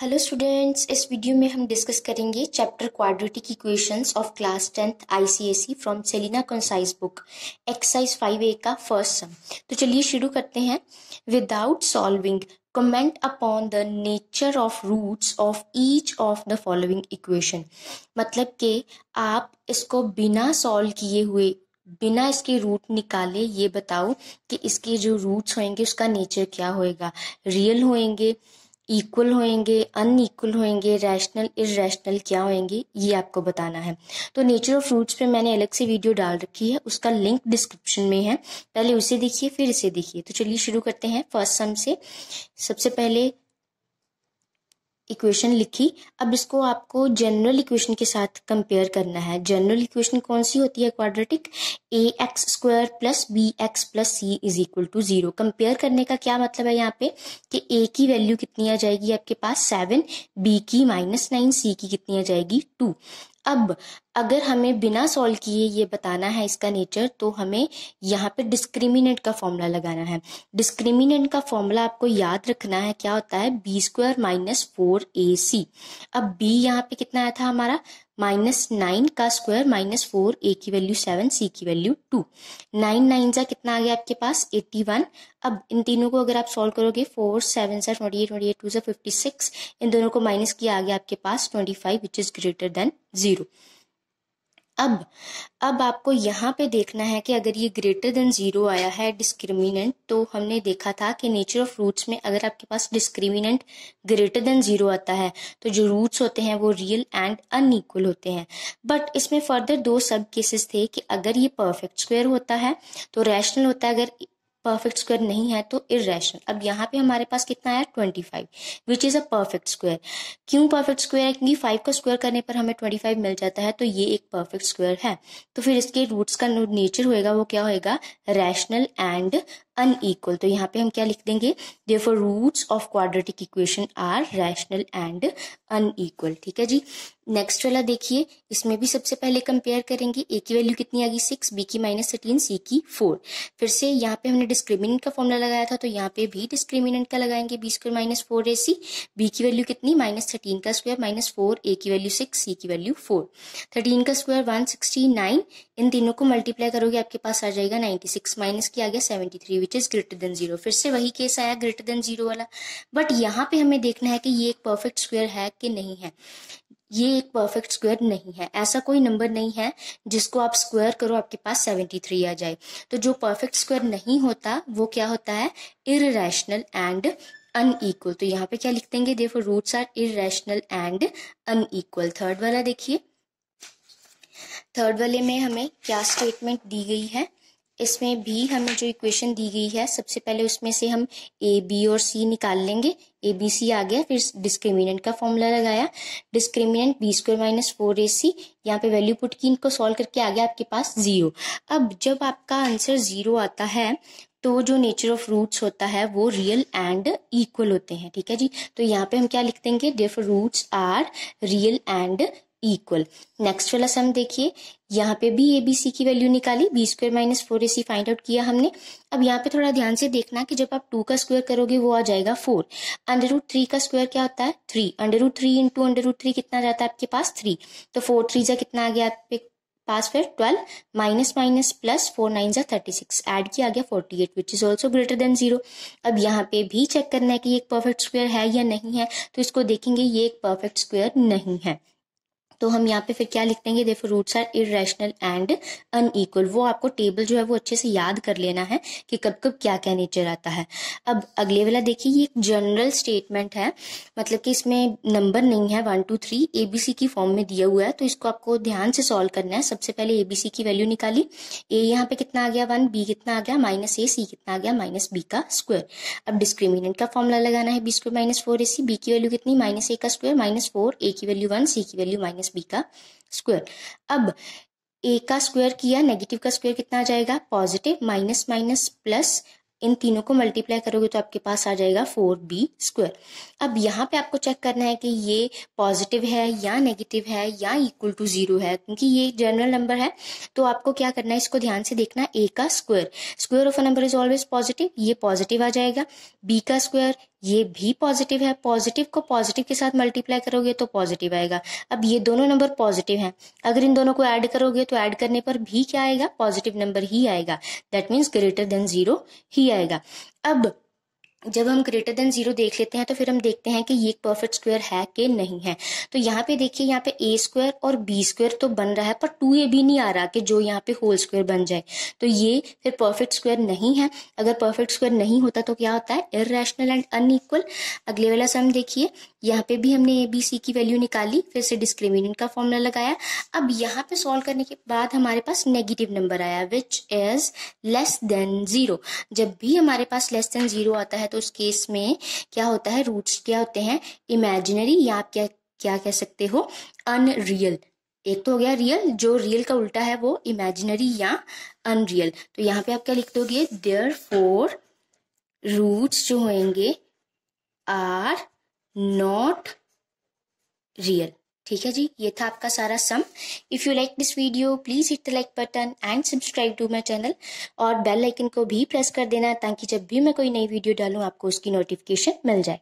hello students इस video में हम डिस्कस करेंगे chapter quadratic equations of class tenth ICSE from Selina concise book exercise five A का first sum तो चलिए शुरू करते हैं without solving comment upon the nature of roots of each of the following equation मतलब कि आप इसको बिना सॉल्व किए हुए बिना इसके रूट निकाले ये बताओ कि इसके जो रूट्स होंगे उसका नेचर क्या होएगा रियल होएंगे इक्वल होएंगे अनइक्वल होएंगे रैशनल इरेशनल क्या होएंगे ये आपको बताना है तो नेचर ऑफ फ्रूट्स पे मैंने अलग से वीडियो डाल रखी है उसका लिंक डिस्क्रिप्शन में है पहले उसे देखिए फिर इसे देखिए तो चलिए शुरू करते हैं फर्स्ट सम से सबसे पहले इक्वेशन लिखी अब इसको आपको जनरल इक्वेशन के साथ कंपेयर करना है जनरल इक्वेशन कौन सी होती है quadratic a x square plus b x plus c is equal to zero compare करने का क्या मतलब है यहाँ पे कि ए की वैल्यू कितनी आ जाएगी आपके पास सेवन बी की माइनस नाइन सी की कितनी आ जाएगी टू अब अगर हमें बिना सॉल्व किए ये बताना है इसका नेचर तो हमें यहाँ पे डिस्क्रिमिनेंट का फॉर्मूला लगाना है डिस्क्रिमिनेंट का फॉर्मूला आपको याद रखना है क्या होता है B square minus four A C अब बी यहाँ पे कितना आया था हमारा माइनस नाइन का स्क्वायर माइनस फोर ए की वैल्यू सेवन सी की वैल्यू टू नाइन नाइन जा कितना आ गया आपके पास एट्टी वन अब इन तीनों को अगर आप सॉल्व करोगे फोर सेवन सा twenty eight twenty eight two सा फिफ्टी सिक्स इन दोनों को माइनस किया आ गया आपके पास twenty five which is greater than zero अब अब आपको यहाँ पे देखना है कि अगर ये ग्रेटर देन ज़ीरो आया है डिस्क्रिमिनेंट तो हमने देखा था कि नेचर ऑफ रूट्स में अगर आपके पास डिस्क्रिमिनेंट ग्रेटर देन ज़ीरो आता है तो जो रूट्स होते हैं वो रियल एंड अनईक्वल होते हैं बट इसमें फर्दर दो सब केसेस थे कि अगर ये परफेक्ट स्क्वेयर होता है तो रैशनल होता है अगर परफेक्ट स्क्वायर नहीं है तो इरेशनल अब यहाँ पे हमारे पास कितना आया twenty five which is a perfect square क्यों परफेक्ट स्क्वायर है क्योंकि फाइव का स्क्वायर करने पर हमें ट्वेंटी फाइव मिल जाता है तो ये एक परफेक्ट स्क्वायर है तो फिर इसके रूट्स का नेचर होएगा वो क्या होएगा रैशनल एंड अनईक्वल तो यहाँ पे हम क्या लिख देंगे for roots of quadratic equation are rational and unequal ठीक है जी नेक्स्ट वाला देखिए इसमें भी सबसे पहले कंपेयर करेंगे ए की वैल्यू कितनी आ गई सिक्स बी की माइनस थर्टीन सी की फोर फिर से यहाँ पे हमने डिस्क्रिमिनेंट का फॉर्मला लगाया था तो यहाँ पे भी डिस्क्रिमिनेंट का लगाएंगे B square minus four A C B की वैल्यू कितनी माइनस थर्टीन का स्क्वायर माइनस फोर ए की वैल्यू सिक्स सी की वैल्यू फोर थर्टीन का स्क्वायर वन सिक्सटी नाइन इन तीनों को मल्टीप्लाई करोगे आपके पास आ जाएगा नाइन्टी सिक्स माइनस की आ गया seventy three which is greater than zero फिर से वही केस आया ग्रेटर देन जीरो वाला बट यहाँ पे हमें देखना है कि ये एक परफेक्ट स्क्वेयर है कि नहीं है ये एक परफेक्ट स्क्वायर नहीं है ऐसा कोई नंबर नहीं है जिसको आप स्क्वायर करो आपके पास 73 आ जाए तो जो परफेक्ट स्क्वायर नहीं होता वो क्या होता है इरेशनल एंड अनईक्वल तो यहाँ पे क्या लिख देंगे देखो roots are irrational and unequal third वाला देखिए थर्ड वाले में हमें क्या स्टेटमेंट दी गई है इसमें भी हमें जो इक्वेशन दी गई है सबसे पहले उसमें से हम ए बी और सी निकाल लेंगे ए बी सी आ गया फिर डिस्क्रिमिनेंट का फॉर्मूला लगाया discriminant B square minus four A C यहाँ पे वैल्यू पुट की इनको सॉल्व करके आ गया आपके पास ज़ीरो अब जब आपका आंसर ज़ीरो आता है तो जो नेचर ऑफ रूट्स होता है वो रियल एंड इक्वल होते हैं ठीक है जी तो यहाँ पे हम क्या लिख देंगे डिफ roots are real and equal next वाला सम देखिए यहाँ पे भी ए बी सी की वैल्यू निकाली B square minus four A C find out किया हमने अब यहाँ पे थोड़ा ध्यान से देखना कि जब आप टू का स्क्वायर करोगे वो आ जाएगा फोर अंडर रूट थ्री का स्क्वायर क्या होता है three under root three into under root three कितना जाता है आपके पास थ्री तो फोर थ्री जा कितना आ गया आपके पास फिर twelve minus minus plus four nine जा थर्टी सिक्स एड किया गया forty eight which is also greater than zero अब यहाँ पे भी चेक करना है कि ये एक परफेक्ट स्क्वेयर है या नहीं है तो इसको देखेंगे ये एक परफेक्ट स्क्वेयर नहीं है तो हम यहाँ पे फिर क्या लिखते हैं देखो roots are irrational and unequal वो आपको टेबल जो है वो अच्छे से याद कर लेना है कि कब कब क्या क्या नेचर आता है अब अगले वाला देखिए ये एक जनरल स्टेटमेंट है मतलब कि इसमें नंबर नहीं है one two three A B C की फॉर्म में दिया हुआ है तो इसको आपको ध्यान से सॉल्व करना है सबसे पहले ए बी सी की वैल्यू निकाली ए यहाँ पे कितना आ गया वन बी कितना आ गया माइनस ए सी कितना आ गया माइनस बी का स्क्वायर अब डिस्क्रिमिनेंट का फॉर्मला लगाना है B square minus four A C B की वैल्यू कितनी माइनस ए का स्क्वायर माइनस फोर ए की वैल्यू वन सी की वैल्यू माइनस बी का स्क्वायर अब ए का स्क्वायर किया नेगेटिव का स्क्वायर कितना आ जाएगा पॉजिटिव माइनस माइनस प्लस इन तीनों को मल्टीप्लाई करोगे तो आपके पास आ जाएगा फोर बी स्क्वायर अब यहाँ पे आपको चेक करना है कि ये पॉजिटिव है या नेगेटिव है या इक्वल टू जीरो है क्योंकि ये जनरल नंबर है तो आपको क्या करना है इसको ध्यान से देखना ए का square square of a number is always positive ये पॉजिटिव आ जाएगा बी का स्क्वायर ये भी पॉजिटिव है पॉजिटिव को पॉजिटिव के साथ मल्टीप्लाई करोगे तो पॉजिटिव आएगा अब ये दोनों नंबर पॉजिटिव हैं अगर इन दोनों को ऐड करोगे तो ऐड करने पर भी क्या आएगा पॉजिटिव नंबर ही आएगा that means greater than zero ही आएगा अब जब हम ग्रेटर देन जीरो देख लेते हैं तो फिर हम देखते हैं कि ये एक परफेक्ट स्क्वायर है कि नहीं है तो यहाँ पे देखिए यहाँ पे ए स्क्वायर और बी स्क्वायर तो बन रहा है पर टू ए भी नहीं आ रहा कि जो यहाँ पे होल स्क्वायर बन जाए तो ये फिर परफेक्ट स्क्वायर नहीं है अगर परफेक्ट स्क्वायर नहीं होता तो क्या होता है इरेशनल एंड अनईक्वल अगले वाला सम देखिए यहाँ पे भी हमने ए बी सी की वैल्यू निकाली फिर से डिस्क्रिमिनेंट का फॉर्मूला लगाया अब यहाँ पे सॉल्व करने के बाद हमारे पास नेगेटिव नंबर आया which is less than zero जब भी हमारे पास लेस देन जीरो आता है तो उस केस में क्या होता है रूट्स क्या होते हैं इमेजिनरी या आप क्या क्या कह सकते हो अनरियल एक तो हो गया रियल जो रियल का उल्टा है वो इमेजिनरी या अनरियल तो यहाँ पे आप क्या लिख दोगे देयर फोर रूट्स जो होंगे आर नॉट रियल ठीक है जी ये था आपका सारा sum if you like this video please hit the like button and subscribe to my channel और बेल आइकन को भी प्रेस कर देना ताकि जब भी मैं कोई नई वीडियो डालूँ आपको उसकी नोटिफिकेशन मिल जाए